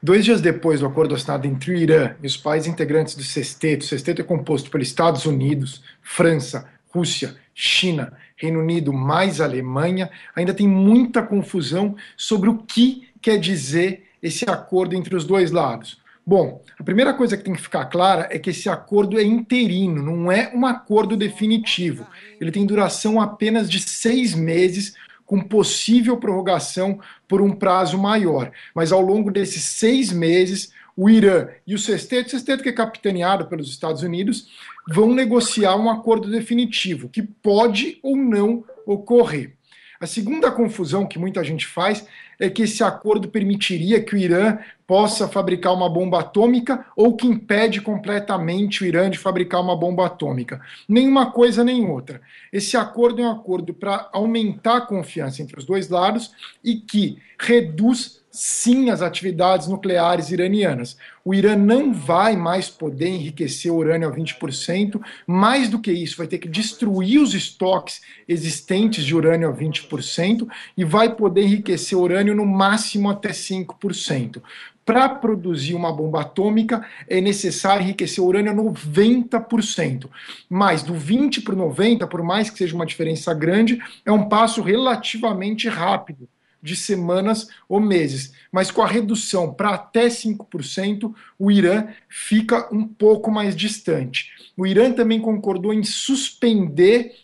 Dois dias depois do acordo assinado entre o Irã e os países integrantes do Sexteto, o Sexteto é composto pelos Estados Unidos, França, Rússia, China, Reino Unido mais Alemanha, ainda tem muita confusão sobre o que quer dizer esse acordo entre os dois lados. Bom, a primeira coisa que tem que ficar clara é que esse acordo é interino, não é um acordo definitivo. Ele tem duração apenas de seis meses, com possível prorrogação por um prazo maior. Mas ao longo desses seis meses, o Irã e o Sexteto, o Sexteto que é capitaneado pelos Estados Unidos, vão negociar um acordo definitivo, que pode ou não ocorrer. A segunda confusão que muita gente faz é que esse acordo permitiria que o Irã possa fabricar uma bomba atômica ou que impede completamente o Irã de fabricar uma bomba atômica. Nenhuma coisa nem outra. Esse acordo é um acordo para aumentar a confiança entre os dois lados e que reduz sim as atividades nucleares iranianas. O Irã não vai mais poder enriquecer o urânio a 20%, mais do que isso, vai ter que destruir os estoques existentes de urânio a 20% e vai poder enriquecer o urânio no máximo até 5%. Para produzir uma bomba atômica é necessário enriquecer o urânio a 90%. Mas do 20 para o 90, por mais que seja uma diferença grande, é um passo relativamente rápido de semanas ou meses. Mas com a redução para até 5%, o Irã fica um pouco mais distante. O Irã também concordou em suspender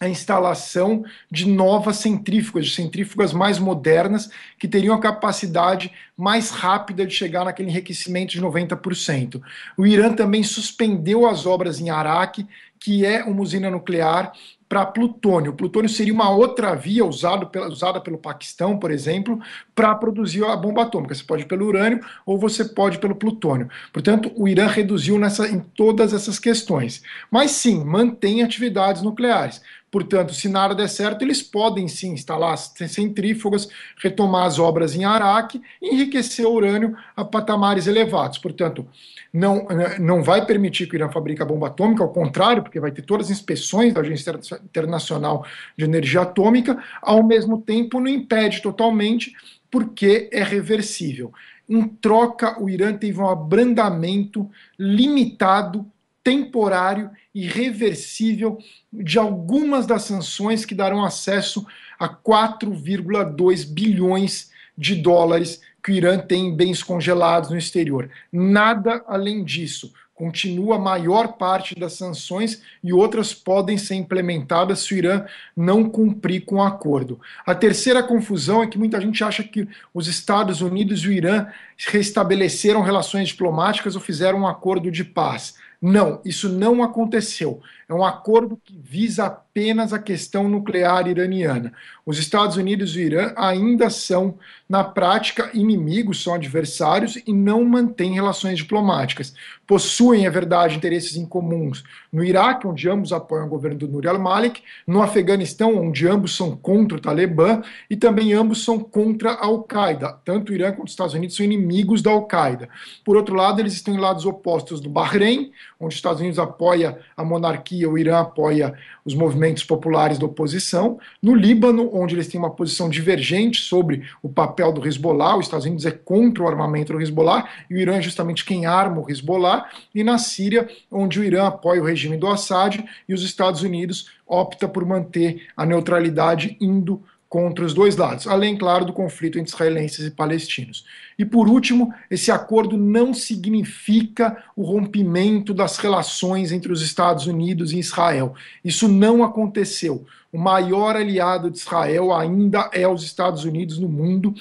a instalação de novas centrífugas, de centrífugas mais modernas, que teriam a capacidade mais rápida de chegar naquele enriquecimento de 90%. O Irã também suspendeu as obras em Araque, que é uma usina nuclear para plutônio. Plutônio seria uma outra via usado pela, usada pelo Paquistão, por exemplo, para produzir a bomba atômica. Você pode pelo urânio ou você pode pelo plutônio. Portanto, o Irã reduziu nessa, em todas essas questões. Mas sim, mantém atividades nucleares. Portanto, se nada der certo, eles podem sim instalar centrífugas, retomar as obras em Araque, enriquecer o urânio a patamares elevados. Portanto, não, não vai permitir que o Irã fabrique a bomba atômica, ao contrário, porque vai ter todas as inspeções da Agência Internacional de Energia Atômica, ao mesmo tempo não impede totalmente, porque é reversível. Em troca, o Irã teve um abrandamento limitado temporário e reversível de algumas das sanções que darão acesso a 4,2 bilhões de dólares que o Irã tem em bens congelados no exterior. Nada além disso. Continua a maior parte das sanções e outras podem ser implementadas se o Irã não cumprir com o acordo. A terceira confusão é que muita gente acha que os Estados Unidos e o Irã restabeleceram relações diplomáticas ou fizeram um acordo de paz. Não, isso não aconteceu. É um acordo que visa apenas a questão nuclear iraniana. Os Estados Unidos e o Irã ainda são, na prática, inimigos, são adversários e não mantêm relações diplomáticas. Possuem, é verdade, interesses em comuns no Iraque, onde ambos apoiam o governo do Nur al-Malik, no Afeganistão, onde ambos são contra o Talibã, e também ambos são contra a Al-Qaeda. Tanto o Irã quanto os Estados Unidos são inimigos da Al-Qaeda. Por outro lado, eles estão em lados opostos do Bahrein, onde os Estados Unidos apoia a monarquia, o Irã apoia os movimentos populares da oposição, no Líbano, onde eles têm uma posição divergente sobre o papel do Hezbollah, os Estados Unidos é contra o armamento do Hezbollah, e o Irã é justamente quem arma o Hezbollah, e na Síria, onde o Irã apoia o regime do Assad e os Estados Unidos opta por manter a neutralidade indo contra os dois lados, além, claro, do conflito entre israelenses e palestinos. E, por último, esse acordo não significa o rompimento das relações entre os Estados Unidos e Israel. Isso não aconteceu. O maior aliado de Israel ainda é os Estados Unidos no mundo,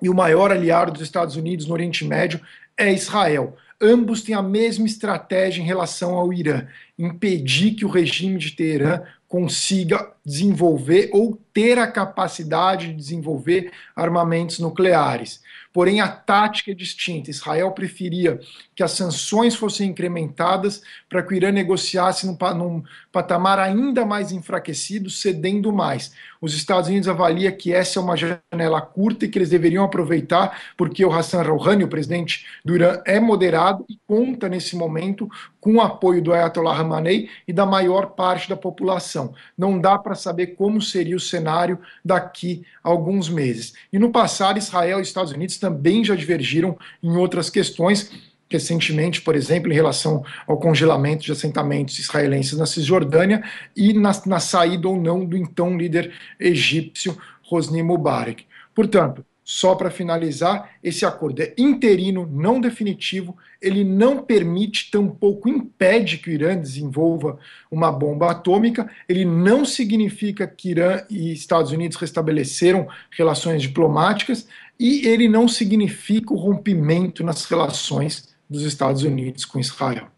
e o maior aliado dos Estados Unidos no Oriente Médio é Israel ambos têm a mesma estratégia em relação ao Irã: impedir que o regime de Teherã consiga desenvolver ou ter a capacidade de desenvolver armamentos nucleares. Porém, a tática é distinta. Israel preferia que as sanções fossem incrementadas para que o Irã negociasse num, num patamar ainda mais enfraquecido, cedendo mais. Os Estados Unidos avaliam que essa é uma janela curta e que eles deveriam aproveitar, porque o Hassan Rouhani, o presidente do Irã, é moderado e conta nesse momento com o apoio do Ayatollah Khamenei e da maior parte da população. Não dá para saber como seria o cenário cenário daqui a alguns meses. E no passado, Israel e Estados Unidos também já divergiram em outras questões recentemente, por exemplo, em relação ao congelamento de assentamentos israelenses na Cisjordânia e na, na saída ou não do então líder egípcio Hosni Mubarak. Portanto, só para finalizar, esse acordo é interino, não definitivo, ele não permite, tampouco impede que o Irã desenvolva uma bomba atômica, ele não significa que Irã e Estados Unidos restabeleceram relações diplomáticas e ele não significa o rompimento nas relações dos Estados Unidos com Israel.